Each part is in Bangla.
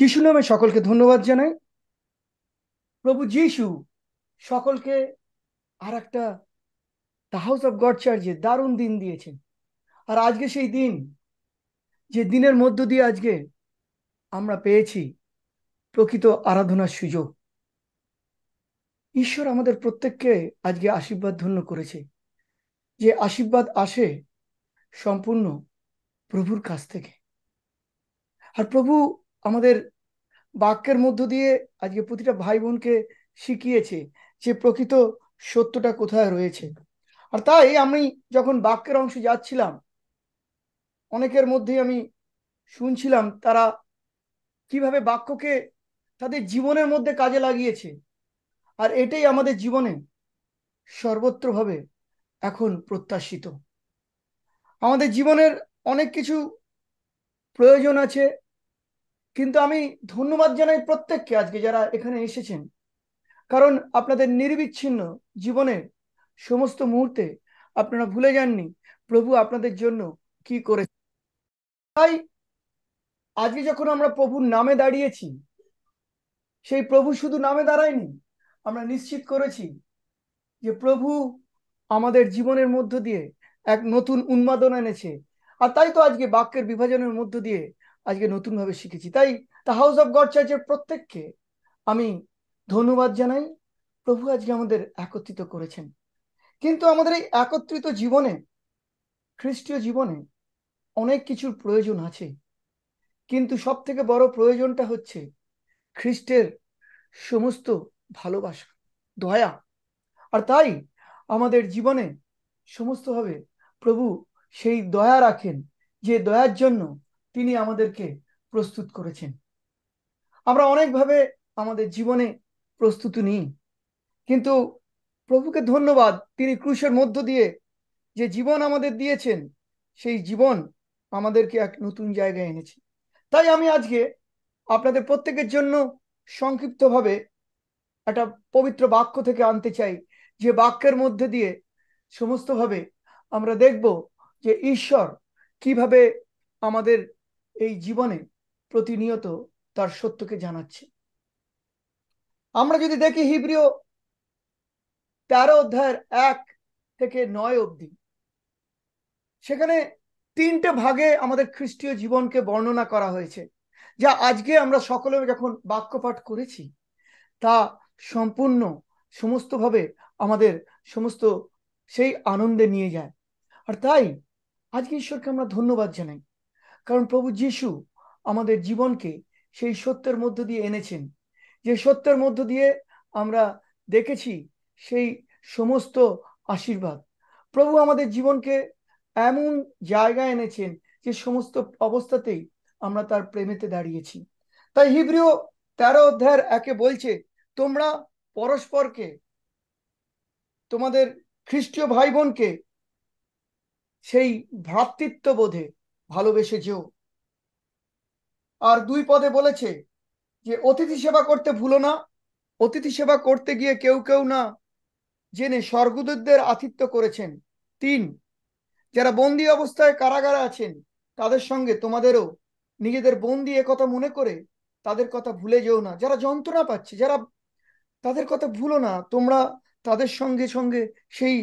যিশু নামে সকলকে ধন্যবাদ জানাই প্রভু যিশু সকলকে আর একটা দ্য হাউস অফ গড চার্চে দারুণ দিন দিয়েছেন আর আজকে সেই দিন যে দিনের মধ্য দিয়ে আজকে আমরা পেয়েছি প্রকৃত আরাধনার সুযোগ ঈশ্বর আমাদের প্রত্যেককে আজকে আশীর্বাদ ধন্য করেছে যে আশীর্বাদ আসে সম্পূর্ণ প্রভুর কাছ থেকে আর প্রভু আমাদের বাক্যের মধ্য দিয়ে আজকে প্রতিটা ভাই বোনকে শিখিয়েছে যে প্রকৃত সত্যটা কোথায় রয়েছে আর তাই আমি যখন বাক্যের অংশে যাচ্ছিলাম অনেকের মধ্যেই আমি শুনছিলাম তারা কিভাবে বাক্যকে তাদের জীবনের মধ্যে কাজে লাগিয়েছে আর এটাই আমাদের জীবনে সর্বত্রভাবে এখন প্রত্যাশিত আমাদের জীবনের অনেক কিছু প্রয়োজন আছে কিন্তু আমি ধন্যবাদ জানাই প্রত্যেককে আজকে যারা এখানে এসেছেন কারণ আপনাদের নির্বিচ্ছিন্ন জীবনের সমস্ত মুহূর্তে আপনারা ভুলে যাননি প্রভু আপনাদের জন্য কি করে তাই আজকে যখন আমরা প্রভুর নামে দাঁড়িয়েছি সেই প্রভু শুধু নামে দাঁড়ায়নি আমরা নিশ্চিত করেছি যে প্রভু আমাদের জীবনের মধ্য দিয়ে এক নতুন উন্মাদনা এনেছে আর তাই তো আজকে বাক্যের বিভাজনের মধ্য দিয়ে আজকে নতুনভাবে শিখেছি তাই দা হাউস অফ গড চার্চের প্রত্যেককে আমি ধন্যবাদ জানাই প্রভু আজকে আমাদের একত্রিত করেছেন কিন্তু আমাদের এই একত্রিত জীবনে খ্রিস্টীয় জীবনে অনেক কিছুর প্রয়োজন আছে কিন্তু সব থেকে বড় প্রয়োজনটা হচ্ছে খ্রিস্টের সমস্ত ভালোবাসা দয়া আর তাই আমাদের জীবনে সমস্তভাবে প্রভু সেই দয়া রাখেন যে দয়ার জন্য তিনি আমাদেরকে প্রস্তুত করেছেন আমরা অনেকভাবে আমাদের জীবনে প্রস্তুতি নিই কিন্তু প্রভুকে ধন্যবাদ তিনি ক্রুশের মধ্য দিয়ে যে জীবন আমাদের দিয়েছেন সেই জীবন আমাদেরকে এক নতুন জায়গায় এনেছে তাই আমি আজকে আপনাদের প্রত্যেকের জন্য সংক্ষিপ্তভাবে একটা পবিত্র বাক্য থেকে আনতে চাই যে বাক্যের মধ্যে দিয়ে সমস্তভাবে আমরা দেখব যে ঈশ্বর কিভাবে আমাদের এই জীবনে প্রতিনিয়ত তার সত্যকে জানাচ্ছে আমরা যদি দেখি হিব্রিয় তেরো অধ্যায়ের এক থেকে নয় অবধি সেখানে তিনটে ভাগে আমাদের খ্রিস্টীয় জীবনকে বর্ণনা করা হয়েছে যা আজকে আমরা সকলে যখন বাক্যপাঠ করেছি তা সম্পূর্ণ সমস্তভাবে আমাদের সমস্ত সেই আনন্দে নিয়ে যায় আর তাই আজকে ঈশ্বরকে আমরা ধন্যবাদ জানাই কারণ প্রভু যিশু আমাদের জীবনকে সেই সত্যের মধ্য দিয়ে এনেছেন যে সত্যের মধ্য দিয়ে আমরা দেখেছি সেই সমস্ত আশীর্বাদ প্রভু আমাদের জীবনকে এমন জায়গায় এনেছেন যে সমস্ত অবস্থাতেই আমরা তার প্রেমেতে দাঁড়িয়েছি তাই হিব্রিও তেরো অধ্যায়ের একে বলছে তোমরা পরস্পরকে তোমাদের খ্রিস্টীয় ভাই বোনকে সেই ভ্রাতৃত্ব বোধে ভালোবেসে যেও আর দুই পদে বলেছে যে অতিথি সেবা করতে ভুলো না অতিথি সেবা করতে গিয়ে কেউ কেউ না জেনে স্বর্গদূতদের আতিথ্য করেছেন তিন যারা বন্দি অবস্থায় কারাগারে আছেন তাদের সঙ্গে তোমাদেরও নিজেদের বন্দি কথা মনে করে তাদের কথা ভুলে যেও না যারা যন্ত্রণা পাচ্ছে যারা তাদের কথা ভুলো না তোমরা তাদের সঙ্গে সঙ্গে সেই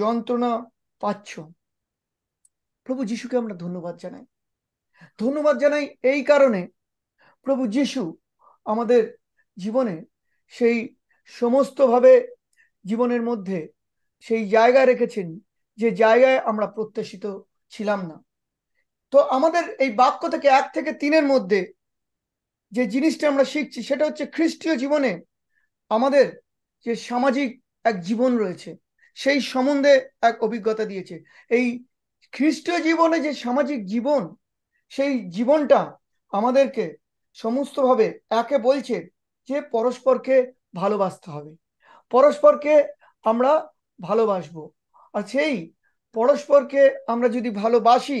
যন্ত্রণা পাচ্ছ প্রভু যিশুকে আমরা ধন্যবাদ জানাই ধন্যবাদ জানাই এই কারণে প্রভু যিশু আমাদের জীবনে সেই সমস্তভাবে জীবনের মধ্যে সেই জায়গা রেখেছেন যে জায়গায় আমরা প্রত্যাশিত ছিলাম না তো আমাদের এই বাক্য থেকে এক থেকে তিনের মধ্যে যে জিনিসটা আমরা শিখছি সেটা হচ্ছে খ্রিস্টীয় জীবনে আমাদের যে সামাজিক এক জীবন রয়েছে সেই সম্বন্ধে এক অভিজ্ঞতা দিয়েছে এই খ্রিস্টীয় জীবনে যে সামাজিক জীবন সেই জীবনটা আমাদেরকে সমস্তভাবে একে বলছে যে পরস্পরকে ভালোবাসতে হবে পরস্পরকে আমরা ভালোবাসবো আর সেই পরস্পরকে আমরা যদি ভালোবাসি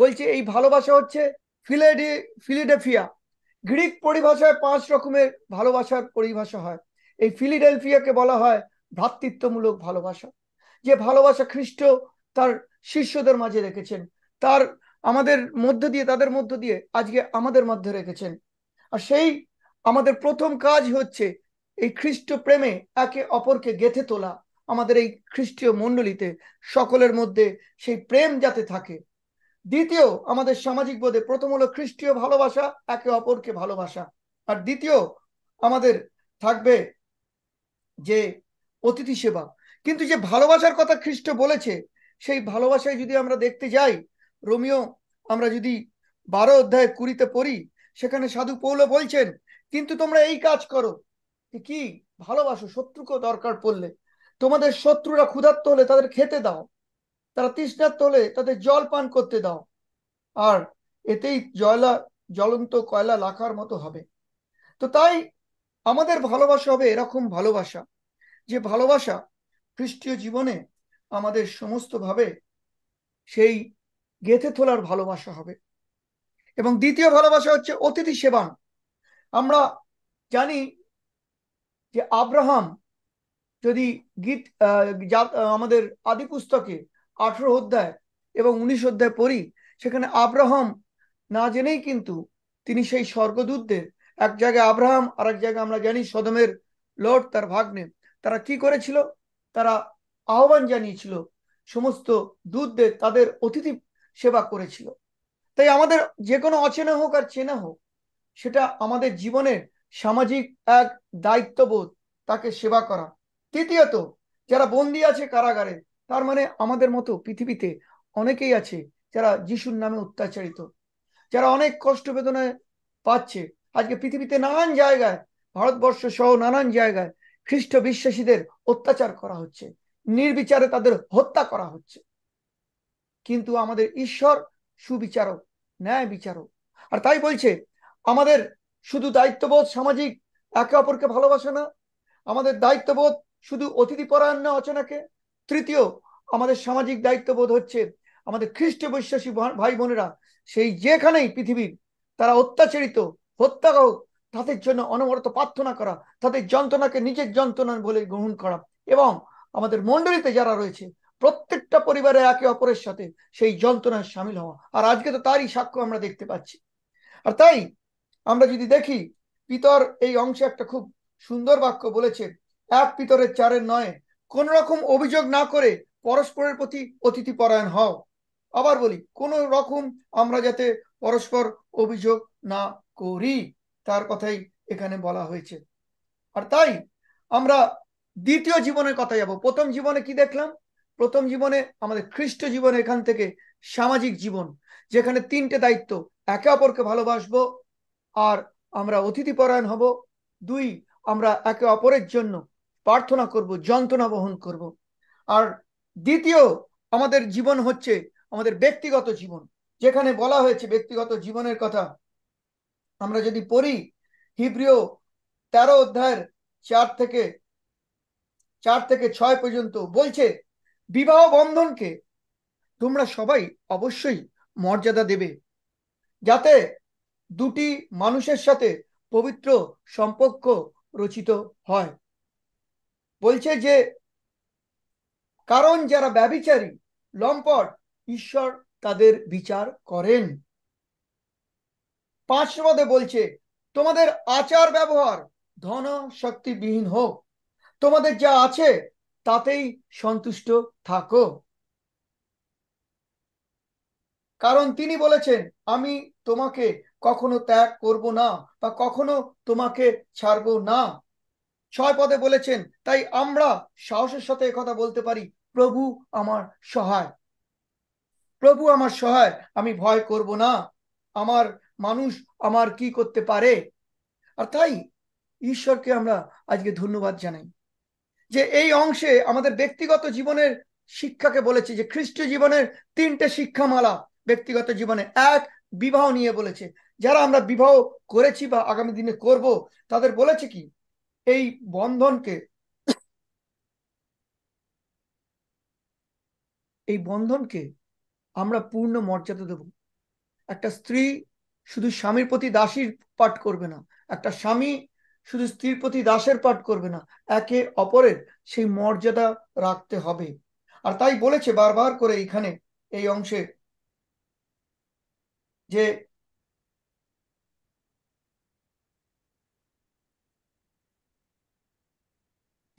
বলছে এই ভালোবাসা হচ্ছে ফিলেডি ফিলিডেফিয়া গ্রিক পরিভাষায় পাঁচ রকমের ভালোবাসার পরিভাষা হয় এই ফিলিডেলফিয়াকে বলা হয় ভ্রাতৃত্বমূলক ভালোবাসা যে ভালোবাসা খ্রিস্ট তার শিষ্যদের মাঝে রেখেছেন তার আমাদের মধ্য দিয়ে তাদের মধ্য দিয়ে আজকে আমাদের মধ্যে রেখেছেন আর সেই আমাদের প্রথম কাজ হচ্ছে এই খ্রিস্ট প্রেমে একে অপরকে গেথে তোলা আমাদের এই খ্রিস্টীয় মন্ডলীতে সকলের মধ্যে সেই প্রেম যাতে থাকে দ্বিতীয় আমাদের সামাজিক বোধে প্রথম হলো খ্রিস্টীয় ভালোবাসা একে অপরকে ভালোবাসা আর দ্বিতীয় আমাদের থাকবে যে অতিথি সেবা কিন্তু যে ভালোবাসার কথা খ্রিস্ট বলেছে সেই ভালোবাসায় যদি আমরা দেখতে যাই রোমিও আমরা যদি বারো অধ্যায় কুড়িতে পড়ি সেখানে সাধু পৌল বলছেন কিন্তু তোমরা এই কাজ করো কি ভালোবাসো শত্রুকে দরকার পড়লে তোমাদের শত্রুরা ক্ষুধার্ত হলে তাদের খেতে দাও তারা তৃষ্ণার্ত হলে তাদের জল পান করতে দাও আর এতেই জয়লা জ্বলন্ত কয়লা লাখার মতো হবে তো তাই আমাদের ভালোবাসা হবে এরকম ভালোবাসা যে ভালোবাসা খ্রিস্টীয় জীবনে আমাদের সমস্তভাবে সেই গেঁথে তোলার ভালোবাসা হবে এবং দ্বিতীয় ভালোবাসা হচ্ছে অতিথি সেবান আমরা জানি যে আব্রাহাম যদি গীত আমাদের আদি পুস্তকে আঠেরো অধ্যায় এবং উনিশ অধ্যায় পড়ি সেখানে আব্রাহাম না জেনেই কিন্তু তিনি সেই স্বর্গদূতদের এক জায়গায় আব্রাহাম আর এক জায়গায় আমরা জানি সদমের লর্ড তার ভাগ্নে তারা কি করেছিল তারা আহ্বান জানিয়েছিল সমস্ত দূতদের তাদের অতিথি সেবা করেছিল তাই আমাদের যে কোনো অচেনা হোক আর চেনা হোক সেটা আমাদের জীবনের সামাজিক এক দায়িত্ববোধ তাকে সেবা করা তৃতীয়ত যারা বন্দি আছে কারাগারে তার মানে আমাদের মতো পৃথিবীতে অনেকেই আছে যারা যিশুর নামে অত্যাচারিত যারা অনেক কষ্ট বেদনায় পাচ্ছে আজকে পৃথিবীতে নানান জায়গায় ভারতবর্ষ সহ নানান জায়গায় খ্রিস্ট বিশ্বাসীদের অত্যাচার করা হচ্ছে নির্বিচারে তাদের হত্যা করা হচ্ছে কিন্তু আমাদের ঈশ্বর সুবিচারক ন্যায় বিচারক আর তাই বলছে আমাদের শুধু দায়িত্ববোধ সামাজিক একে অপরকে ভালোবাসে না আমাদের দায়িত্ববোধ শুধু অতিথি পরায়ণ অচেনাকে তৃতীয় আমাদের সামাজিক দায়িত্ববোধ হচ্ছে আমাদের খ্রিস্ট বিশ্বাসী ভাই বোনেরা সেই যেখানেই পৃথিবীর তারা অত্যাচারিত হত্যা হোক তাদের জন্য অনবরত প্রার্থনা করা তাদের যন্ত্রণাকে নিজের যন্ত্রণা বলে গ্রহণ করা এবং আমাদের মন্ডলিতে যারা রয়েছে প্রত্যেকটা পরিবারে একে অপরের সাথে সেই যন্ত্রণায় সামিল হওয়া আর আজকে তো তারই সাক্ষ্য আমরা দেখতে পাচ্ছি আর তাই আমরা যদি দেখি পিতর এই অংশে একটা খুব সুন্দর বাক্য বলেছে এক পিতরের চারের নয় কোন রকম অভিযোগ না করে পরস্পরের প্রতি অতিথি পরায়ণ হও আবার বলি কোন রকম আমরা যাতে পরস্পর অভিযোগ না করি তার কথাই এখানে বলা হয়েছে আর তাই আমরা দ্বিতীয় জীবনের কথা যাব প্রথম জীবনে কি দেখলাম প্রথম জীবনে আমাদের খ্রিস্ট জীবন এখান থেকে সামাজিক জীবন যেখানে তিনটে দায়িত্ব একে অপরকে ভালোবাসবো আর আমরা অতিথিপরায়ণ হব দুই আমরা একে অপরের জন্য প্রার্থনা করব যন্ত্রণা বহন করব আর দ্বিতীয় আমাদের জীবন হচ্ছে আমাদের ব্যক্তিগত জীবন যেখানে বলা হয়েছে ব্যক্তিগত জীবনের কথা আমরা যদি পড়ি হিব্রিয় তেরো অধ্যায়ের চার থেকে চার থেকে ছয় পর্যন্ত বলছে বিবাহ বন্ধনকে তোমরা সবাই অবশ্যই মর্যাদা দেবে যাতে দুটি মানুষের সাথে পবিত্র সম্পর্ক রচিত হয় বলছে যে কারণ যারা ব্যবিচারী লম্পট ঈশ্বর তাদের বিচার করেন পাঁচ পদে বলছে তোমাদের আচার ব্যবহার ধন শক্তিবিহীন হোক তোমাদের যা আছে তাতেই সন্তুষ্ট থাকো কারণ তিনি বলেছেন আমি তোমাকে কখনো ত্যাগ করব না বা কখনো তোমাকে ছাড়ব না ছয় পদে বলেছেন তাই আমরা সাহসের সাথে কথা বলতে পারি প্রভু আমার সহায় প্রভু আমার সহায় আমি ভয় করব না আমার মানুষ আমার কি করতে পারে আর তাই ঈশ্বরকে আমরা আজকে ধন্যবাদ জানাই যে এই অংশে আমাদের ব্যক্তিগত জীবনের শিক্ষাকে বলেছে যে খ্রিস্টীয় জীবনের তিনটে শিক্ষামালা ব্যক্তিগত জীবনে এক বিবাহ নিয়ে বলেছে যারা আমরা বিবাহ করেছি বা আগামী দিনে করব তাদের বলেছে কি এই বন্ধনকে এই বন্ধনকে আমরা পূর্ণ মর্যাদা দেব একটা স্ত্রী শুধু স্বামীর প্রতি দাসীর পাঠ করবে না একটা স্বামী শুধু স্ত্রীর প্রতি দাসের পাঠ করবে না একে অপরের সেই মর্যাদা রাখতে হবে আর তাই বলেছে বারবার করে এখানে এই অংশে যে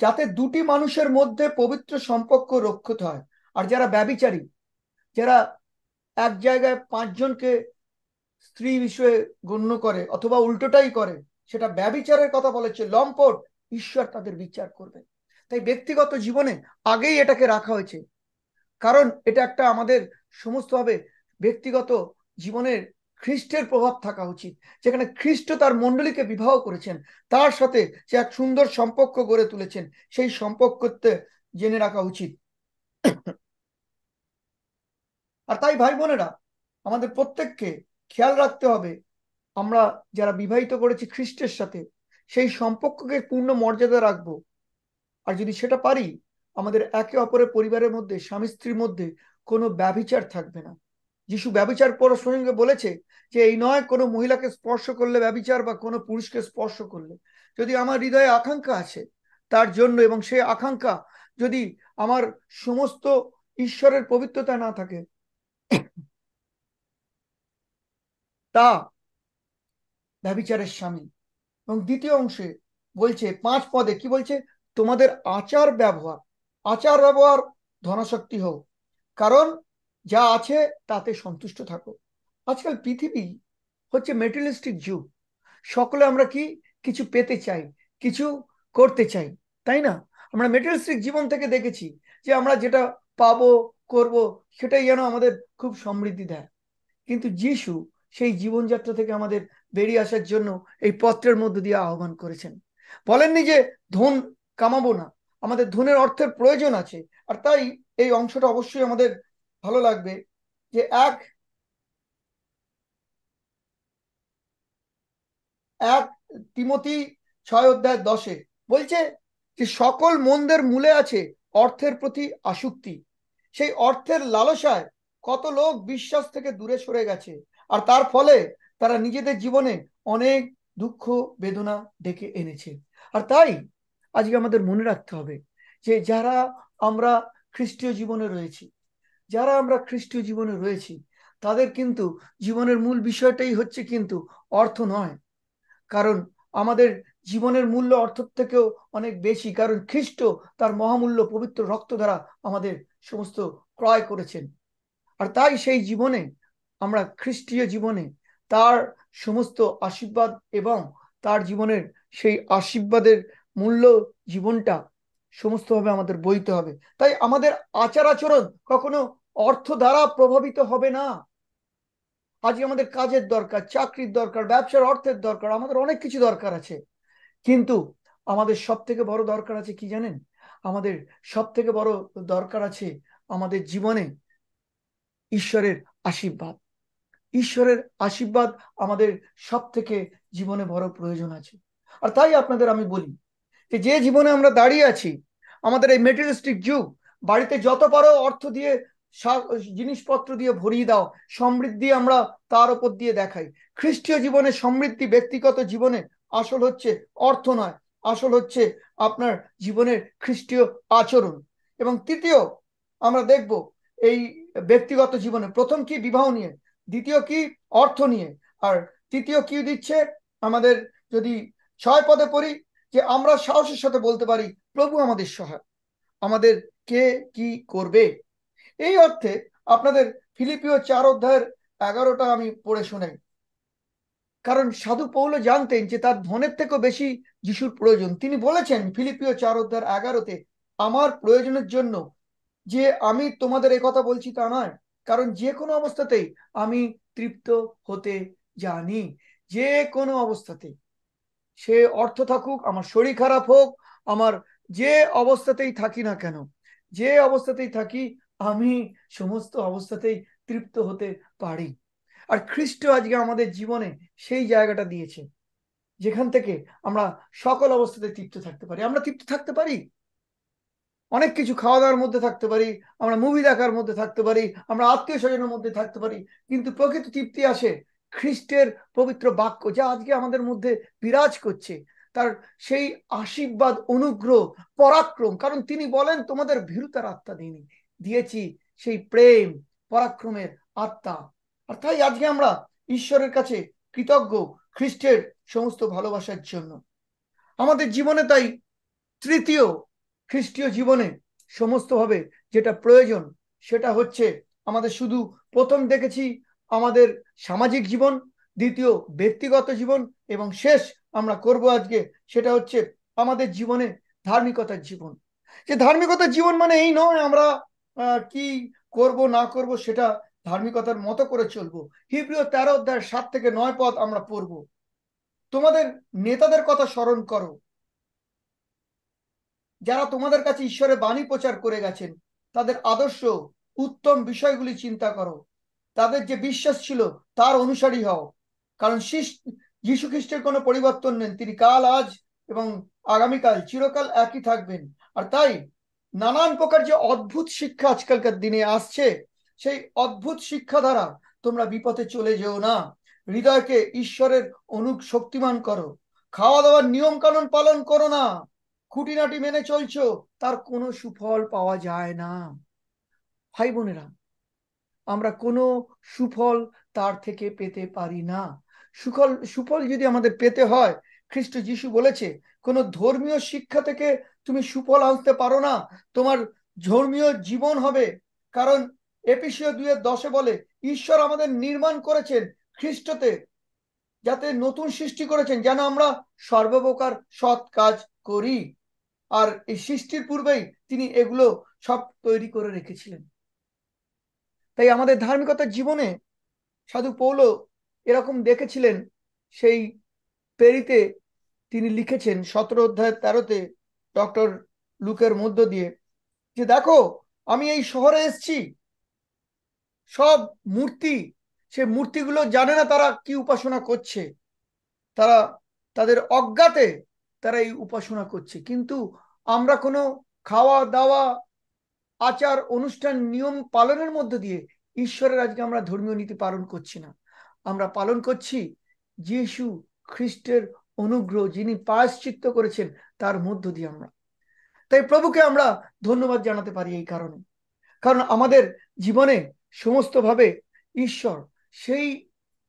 যাতে দুটি মানুষের মধ্যে পবিত্র সম্পর্ক রক্ষিত হয় আর যারা ব্যবিচারী যারা এক জায়গায় পাঁচজনকে স্ত্রী বিষয়ে গণ্য করে অথবা উল্টোটাই করে সেটা ব্যবিচারের কথা বলেছে লম্পট ঈশ্বর তাদের বিচার করবেন তাই ব্যক্তিগত জীবনে আগেই এটাকে রাখা হয়েছে কারণ এটা একটা আমাদের সমস্তভাবে ব্যক্তিগত জীবনের খ্রিস্টের প্রভাব থাকা উচিত যেখানে খ্রিস্ট তার মণ্ডলীকে বিবাহ করেছেন তার সাথে যে এক সুন্দর সম্পর্ক গড়ে তুলেছেন সেই সম্পর্কতে জেনে রাখা উচিত আর তাই ভাই বোনেরা আমাদের প্রত্যেককে খেয়াল রাখতে হবে আমরা যারা বিবাহিত করেছি খ্রিস্টের সাথে সেই সম্পর্ককে পূর্ণ মর্যাদা রাখব আর যদি সেটা পারি আমাদের একে অপরের পরিবারের মধ্যে স্বামী স্ত্রীর মধ্যে কোনো ব্যবিচার থাকবে না যিশু ব্যবিচার সঙ্গে বলেছে যে এই নয় কোনো মহিলাকে স্পর্শ করলে ব্যবিচার বা কোনো পুরুষকে স্পর্শ করলে যদি আমার হৃদয়ে আকাঙ্ক্ষা আছে তার জন্য এবং সেই আকাঙ্ক্ষা যদি আমার সমস্ত ঈশ্বরের পবিত্রতা না থাকে তা ব্যবিচারের স্বামী এবং দ্বিতীয় অংশে বলছে পাঁচ পদে কি বলছে তোমাদের আচার ব্যবহার আচার ব্যবহার ধনাশক্তি হোক কারণ যা আছে তাতে সন্তুষ্ট থাকো আজকাল পৃথিবী হচ্ছে মেটেরিয়ালিস্টিক যুগ সকলে আমরা কি কিছু পেতে চাই কিছু করতে চাই তাই না আমরা মেটেরিয়ালিস্টিক জীবন থেকে দেখেছি যে আমরা যেটা পাবো করব সেটাই যেন আমাদের খুব সমৃদ্ধি দেয় কিন্তু যিশু সেই জীবনযাত্রা থেকে আমাদের বেরিয়ে আসার জন্য এই পত্রের মধ্য দিয়ে আহ্বান করেছেন বলেননি যে ধন কামাবো না আমাদের ধনের অর্থের প্রয়োজন আছে আর তাই এই অংশটা অবশ্যই আমাদের ভালো লাগবে যে এক এক তিমতি ছয় অধ্যায় দশে বলছে যে সকল মন্দের মূলে আছে অর্থের প্রতি আসক্তি সেই অর্থের লালসায় কত লোক বিশ্বাস থেকে দূরে সরে গেছে আর তার ফলে তারা নিজেদের জীবনে অনেক দুঃখ বেদনা ডেকে এনেছে আর তাই আজকে আমাদের মনে রাখতে হবে যে যারা আমরা খ্রিস্টীয় জীবনে রয়েছি যারা আমরা খ্রিস্টীয় জীবনে রয়েছি তাদের কিন্তু জীবনের মূল বিষয়টাই হচ্ছে কিন্তু অর্থ নয় কারণ আমাদের জীবনের মূল্য অর্থ থেকেও অনেক বেশি কারণ খ্রিস্ট তার মহামূল্য পবিত্র রক্ত দ্বারা আমাদের সমস্ত ক্রয় করেছেন আর তাই সেই জীবনে আমরা খ্রিস্টীয় জীবনে তার সমস্ত আশীর্বাদ এবং তার জীবনের সেই আশীর্বাদের মূল্য জীবনটা সমস্তভাবে আমাদের বইতে হবে তাই আমাদের আচার আচরণ কখনো অর্থ দ্বারা প্রভাবিত হবে না আজকে আমাদের কাজের দরকার চাকরির দরকার ব্যবসার অর্থের দরকার আমাদের অনেক কিছু দরকার আছে কিন্তু আমাদের সব থেকে বড় দরকার আছে কি জানেন আমাদের সব থেকে বড় দরকার আছে আমাদের জীবনে ঈশ্বরের আশীর্বাদ ঈশ্বরের আশীর্বাদ আমাদের সব থেকে জীবনে বড় প্রয়োজন আছে আর তাই আপনাদের আমি বলি যে যে জীবনে আমরা দাঁড়িয়ে আছি আমাদের এই মেটেরিয়ালিস্টিক যুগ বাড়িতে যত পারো অর্থ দিয়ে জিনিসপত্র দিয়ে ভরিয়ে দাও সমৃদ্ধি আমরা তার উপর দিয়ে দেখাই খ্রিস্টীয় জীবনে সমৃদ্ধি ব্যক্তিগত জীবনে আসল হচ্ছে অর্থ নয় আসল হচ্ছে আপনার জীবনের খ্রিস্টীয় আচরণ এবং তৃতীয় আমরা দেখব এই ব্যক্তিগত জীবনে প্রথম কি বিবাহ নিয়ে দ্বিতীয় কি অর্থ নিয়ে আর তৃতীয় কি দিচ্ছে আমাদের যদি ছয় পদে পড়ি যে আমরা সাহসের সাথে বলতে পারি প্রভু আমাদের সহায় আমাদের কে কি করবে এই অর্থে আপনাদের ফিলিপিও চার অধ্যায়ের এগারোটা আমি পড়ে শোনাই কারণ সাধু পৌল জানতেন যে তার ধনের থেকেও বেশি যিশুর প্রয়োজন তিনি বলেছেন ফিলিপিও চার অধ্যায়ের এগারোতে আমার প্রয়োজনের জন্য যে আমি তোমাদের কথা বলছি তা নয় কারণ যে কোনো অবস্থাতেই আমি তৃপ্ত হতে জানি যে কোনো অবস্থাতেই সে অর্থ থাকুক আমার শরীর খারাপ হোক আমার যে অবস্থাতেই থাকি না কেন যে অবস্থাতেই থাকি আমি সমস্ত অবস্থাতেই তৃপ্ত হতে পারি আর খ্রিস্ট আজকে আমাদের জীবনে সেই জায়গাটা দিয়েছে যেখান থেকে আমরা সকল অবস্থাতে তৃপ্ত থাকতে পারি আমরা তৃপ্ত থাকতে পারি অনেক কিছু খাওয়া দাওয়ার মধ্যে থাকতে পারি আমরা মুভি দেখার মধ্যে থাকতে পারি আমরা আত্মীয় স্বজনের মধ্যে থাকতে পারি কিন্তু প্রকৃত তৃপ্তি আসে খ্রিস্টের পবিত্র বাক্য যা আজকে আমাদের মধ্যে বিরাজ করছে তার সেই আশীর্বাদ অনুগ্রহ পরাক্রম কারণ তিনি বলেন তোমাদের ভীরুতার আত্মা দিইনি দিয়েছি সেই প্রেম পরাক্রমের আত্মা আর তাই আজকে আমরা ঈশ্বরের কাছে কৃতজ্ঞ খ্রিস্টের সমস্ত ভালোবাসার জন্য আমাদের জীবনে তাই তৃতীয় খ্রিস্টীয় জীবনে সমস্তভাবে যেটা প্রয়োজন সেটা হচ্ছে আমাদের শুধু প্রথম দেখেছি আমাদের সামাজিক জীবন দ্বিতীয় ব্যক্তিগত জীবন এবং শেষ আমরা করব আজকে সেটা হচ্ছে আমাদের জীবনে ধার্মিকতার জীবন যে ধার্মিকতার জীবন মানে এই নয় আমরা কি করব না করব সেটা ধার্মিকতার মতো করে চলবো হিব্রিয় তেরো অধ্যায় সাত থেকে নয় পদ আমরা পড়ব তোমাদের নেতাদের কথা স্মরণ করো যারা তোমাদের কাছে ঈশ্বরের বাণী প্রচার করে গেছেন তাদের আদর্শ উত্তম বিষয়গুলি চিন্তা করো তাদের যে বিশ্বাস ছিল তার অনুসারী হও কারণ যীশু খ্রিস্টের কোনো পরিবর্তন নেন তিনি কাল আজ এবং আগামীকাল চিরকাল একই থাকবেন আর তাই নানান প্রকার যে অদ্ভুত শিক্ষা আজকালকার দিনে আসছে সেই অদ্ভুত শিক্ষা দ্বারা তোমরা বিপথে চলে যেও না হৃদয়কে ঈশ্বরের অনুক শক্তিমান করো খাওয়া দাওয়ার নিয়ম কানুন পালন করো না খুঁটিনাটি মেনে চলছ তার কোনো সুফল পাওয়া যায় না ভাই বোনেরা আমরা কোনো সুফল তার থেকে পেতে পারি না সুফল সুফল যদি আমাদের পেতে হয় খ্রিস্ট যিশু বলেছে কোনো ধর্মীয় শিক্ষা থেকে তুমি সুফল আনতে পারো না তোমার ধর্মীয় জীবন হবে কারণ এপিসিও দুয়ের দশে বলে ঈশ্বর আমাদের নির্মাণ করেছেন খ্রিস্টতে যাতে নতুন সৃষ্টি করেছেন যেন আমরা সর্বপ্রকার সৎ কাজ করি আর এই সৃষ্টির পূর্বেই তিনি এগুলো সব তৈরি করে রেখেছিলেন তাই আমাদের ধার্মিকতার জীবনে সাধু পৌল এরকম দেখেছিলেন সেই পেরিতে তিনি লিখেছেন সতেরো অধ্যায় তেরোতে ডক্টর লুকের মধ্য দিয়ে যে দেখো আমি এই শহরে এসছি সব মূর্তি সে মূর্তিগুলো জানে না তারা কি উপাসনা করছে তারা তাদের অজ্ঞাতে তারা এই উপাসনা করছে কিন্তু আমরা কোনো খাওয়া দাওয়া আচার অনুষ্ঠান নিয়ম পালনের মধ্য দিয়ে ঈশ্বরের আজকে আমরা ধর্মীয় নীতি পালন করছি না আমরা পালন করছি যিশু খ্রিস্টের অনুগ্রহ যিনি পায়শ্চিত্ত করেছেন তার মধ্য দিয়ে আমরা তাই প্রভুকে আমরা ধন্যবাদ জানাতে পারি এই কারণে কারণ আমাদের জীবনে সমস্তভাবে ঈশ্বর সেই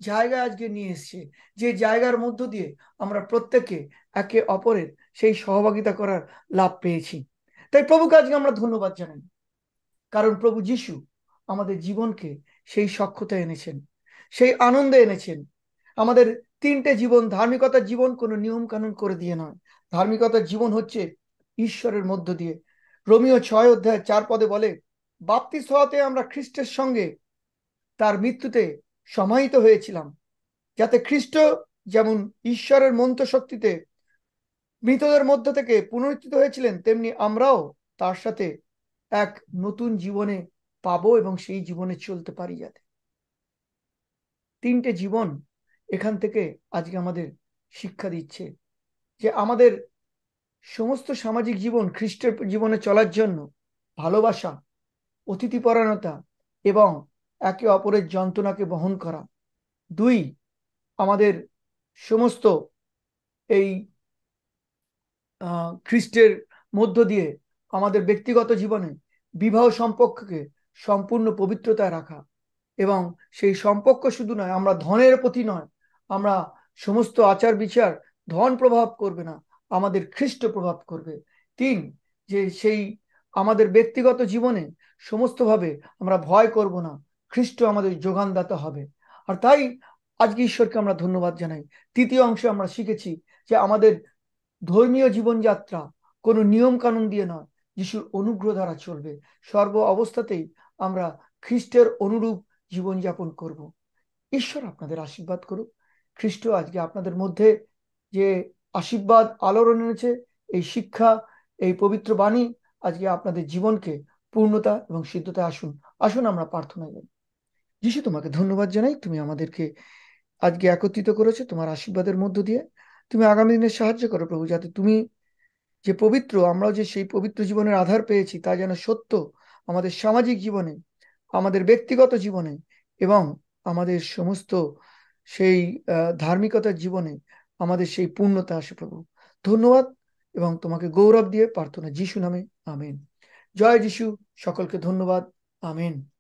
জায়গা আজকে নিয়ে এসছে যে জায়গার মধ্য দিয়ে আমরা প্রত্যেকে একে অপরের সেই সহভাগিতা করার লাভ পেয়েছি তাই প্রভুকে আজকে আমরা ধন্যবাদ জানাই কারণ প্রভু যিশু আমাদের জীবনকে সেই সক্ষতা এনেছেন সেই আনন্দে এনেছেন আমাদের তিনটে জীবন ধার্মিকতার জীবন কোনো নিয়ম কানুন করে দিয়ে নয় ধার্মিকতার জীবন হচ্ছে ঈশ্বরের মধ্য দিয়ে রোমিও ছয় অধ্যায় চার পদে বলে বাপ্তিস হওয়াতে আমরা খ্রিস্টের সঙ্গে তার মৃত্যুতে সমাহিত হয়েছিলাম যাতে খ্রিস্ট যেমন ঈশ্বরের মন্ত শক্তিতে মৃতদের মধ্য থেকে পুনরুত্থিত হয়েছিলেন তেমনি আমরাও তার সাথে এক নতুন জীবনে পাবো এবং সেই জীবনে চলতে পারি যাতে তিনটে জীবন এখান থেকে আজকে আমাদের শিক্ষা দিচ্ছে যে আমাদের সমস্ত সামাজিক জীবন খ্রিস্টের জীবনে চলার জন্য ভালোবাসা অতিথিপরায়ণতা এবং একে অপরের যন্ত্রণাকে বহন করা দুই আমাদের সমস্ত এই খ্রিস্টের মধ্য দিয়ে আমাদের ব্যক্তিগত জীবনে বিবাহ সম্পর্ককে সম্পূর্ণ পবিত্রতায় রাখা এবং সেই সম্পর্ক শুধু নয় আমরা ধনের প্রতি নয় আমরা সমস্ত আচার বিচার ধন প্রভাব করবে না আমাদের খ্রিস্ট প্রভাব করবে তিন যে সেই আমাদের ব্যক্তিগত জীবনে সমস্তভাবে আমরা ভয় করব না খ্রিস্ট আমাদের যোগানদাতা হবে আর তাই আজকে ঈশ্বরকে আমরা ধন্যবাদ জানাই তৃতীয় অংশে আমরা শিখেছি যে আমাদের ধর্মীয় জীবনযাত্রা কোনো নিয়ম কানুন দিয়ে নয় যিশুর অনুগ্রহ দ্বারা চলবে সর্ব অবস্থাতেই আমরা খ্রিস্টের অনুরূপ জীবনযাপন করব ঈশ্বর আপনাদের আশীর্বাদ করুক খ্রিস্ট আজকে আপনাদের মধ্যে যে আশীর্বাদ আলোড়ন এনেছে এই শিক্ষা এই পবিত্র বাণী আজকে আপনাদের জীবনকে পূর্ণতা এবং সিদ্ধতা আসুন আসুন আমরা প্রার্থনা করি যিশু তোমাকে ধন্যবাদ জানাই তুমি আমাদেরকে আজকে একত্রিত করেছো তোমার আশীর্বাদের মধ্য দিয়ে তুমি আগামী দিনে সাহায্য করো প্রভু যাতে তুমি যে পবিত্র আমরাও যে সেই পবিত্র জীবনের আধার পেয়েছি তা যেন সত্য আমাদের সামাজিক জীবনে আমাদের ব্যক্তিগত জীবনে এবং আমাদের সমস্ত সেই ধার্মিকতার জীবনে আমাদের সেই পূর্ণতা আসে প্রভু ধন্যবাদ এবং তোমাকে গৌরব দিয়ে প্রার্থনা যিশু নামে আমেন জয় যিশু সকলকে ধন্যবাদ আমেন